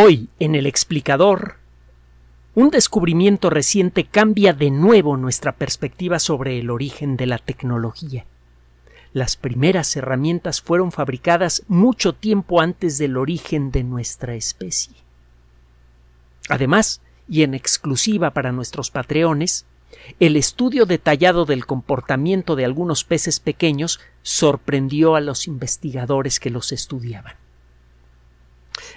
Hoy, en el explicador, un descubrimiento reciente cambia de nuevo nuestra perspectiva sobre el origen de la tecnología. Las primeras herramientas fueron fabricadas mucho tiempo antes del origen de nuestra especie. Además, y en exclusiva para nuestros patreones, el estudio detallado del comportamiento de algunos peces pequeños sorprendió a los investigadores que los estudiaban.